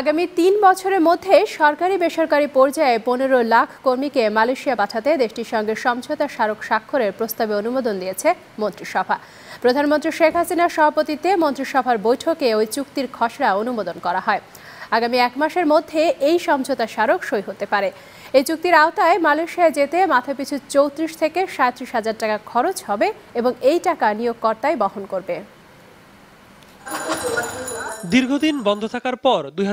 আগামী তিন বছরের মধ্যে সরকারি বেসরকারি পর্যায়ে পনেরো লাখ কর্মীকে মালয়েশিয়া পাঠাতে দেশটির সঙ্গে সমঝোতা স্মারক স্বাক্ষরের প্রস্তাবে অনুমোদন দিয়েছে মন্ত্রিসভা প্রধানমন্ত্রী শেখ হাসিনার সভাপতিত্বে মন্ত্রিসভার বৈঠকে ওই চুক্তির খসড়া অনুমোদন করা হয় আগামী এক মাসের মধ্যে এই সমঝোতা স্মারক সই হতে পারে এই চুক্তির আওতায় মালয়েশিয়া যেতে মাথাপিছু চৌত্রিশ থেকে সাঁত্রিশ হাজার টাকা খরচ হবে এবং এই টাকা নিয়োগকর্তাই বহন করবে দীর্ঘদিন বন্ধ থাকার পর দুই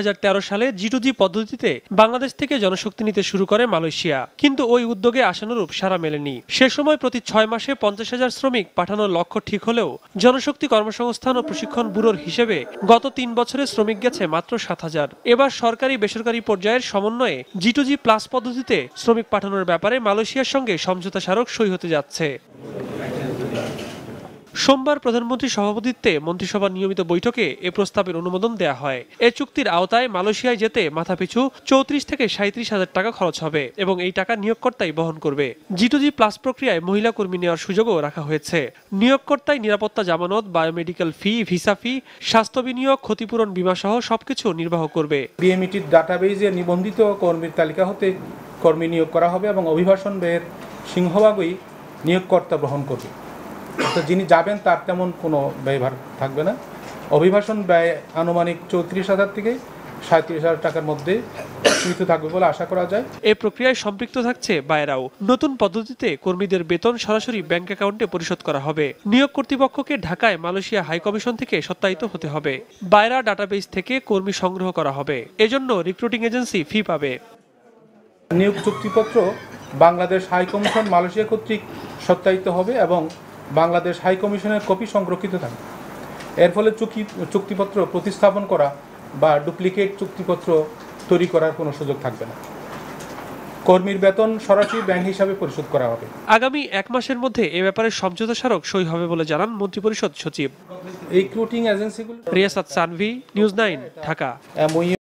সালে জিটুজি পদ্ধতিতে বাংলাদেশ থেকে জনশক্তি নিতে শুরু করে মালয়েশিয়া কিন্তু ওই উদ্যোগে আশানুরূপ সারা মেলেনি সে সময় প্রতি ছয় মাসে পঞ্চাশ হাজার শ্রমিক পাঠানোর লক্ষ্য ঠিক হলেও জনশক্তি কর্মসংস্থান ও প্রশিক্ষণ ব্যুরোর হিসেবে গত তিন বছরে শ্রমিক গেছে মাত্র সাত হাজার এবার সরকারি বেসরকারি পর্যায়ের সমন্বয়ে জিটুজি প্লাস পদ্ধতিতে শ্রমিক পাঠানোর ব্যাপারে মালয়েশিয়ার সঙ্গে সমঝোতা স্মারক সই হতে যাচ্ছে সোমবার প্রধানমন্ত্রীর সভাপতিত্বে মন্ত্রিসভার নিয়মিত বৈঠকে এ প্রস্তাবের অনুমোদন দেয়া হয় এ চুক্তির আওতায় মালয়েশিয়ায় যেতে মাথাপিছু চৌত্রিশ থেকে সাঁত্রিশ হাজার টাকা খরচ হবে এবং এই টাকা নিয়োগকর্তাই বহন করবে জিটুজি প্লাস প্রক্রিয়ায় মহিলা কর্মী নেওয়ার সুযোগও রাখা হয়েছে নিয়োগকর্তায় নিরাপত্তা জামানত বায়োমেডিক্যাল ফি ভিসা ফি স্বাস্থ্য বিনিয়োগ ক্ষতিপূরণ বিমা সহ সবকিছু নির্বাহ করবে বিএমইটির ডাটাবেজে নিবন্ধিত কর্মীর তালিকা হতে কর্মী নিয়োগ করা হবে এবং অভিবাসন ব্যয়ের সিংহভাগই নিয়োগকর্তা বহন করবে অর্থাৎ যিনি যাবেন তার তেমন কোনো ব্যয়ভার থাকবে না অভিবাসন ব্যয় আনুমানিক চৌত্রিশ হাজার থেকে সাঁত্রিশ হাজার টাকার মধ্যে সীমিত থাকবে বলে আশা করা যায় এ প্রক্রিয়ায় সম্পৃক্ত থাকছে বায়রাও নতুন পদ্ধতিতে কর্মীদের বেতন সরাসরি ব্যাংক অ্যাকাউন্টে পরিশোধ করা হবে নিয়োগ কর্তৃপক্ষকে ঢাকায় মালয়েশিয়া হাই কমিশন থেকে সত্যায়িত হতে হবে বায়রা ডাটাবেস থেকে কর্মী সংগ্রহ করা হবে এজন্য রিক্রুটিং এজেন্সি ফি পাবে নিয়োগ চুক্তিপত্র বাংলাদেশ হাই কমিশন মালয়েশিয়া কর্তৃক সত্যায়িত হবে এবং বাংলাদেশ হাইকমিশনের কপি সংরক্ষিত থাকে এর ফলে চুক্তি চুক্তিপত্র প্রতিস্থাপন করা বা ডুপ্লিকেট চুক্তিপত্র তৈরি করার কোনো সুযোগ থাকবে না কর্মীর বেতন সরাসরি ব্যাংক হিসাবে পরিশোধ করা হবে আগামী এক মাসের মধ্যে এ ব্যাপারে সমঝোতা স্মারক সই হবে বলে জানান মন্ত্রিপরিষদ সচিব রিক্রুটিং এজেন্সিগুলো রিয়াসাত সানভি নিউজ নাইন ঢাকা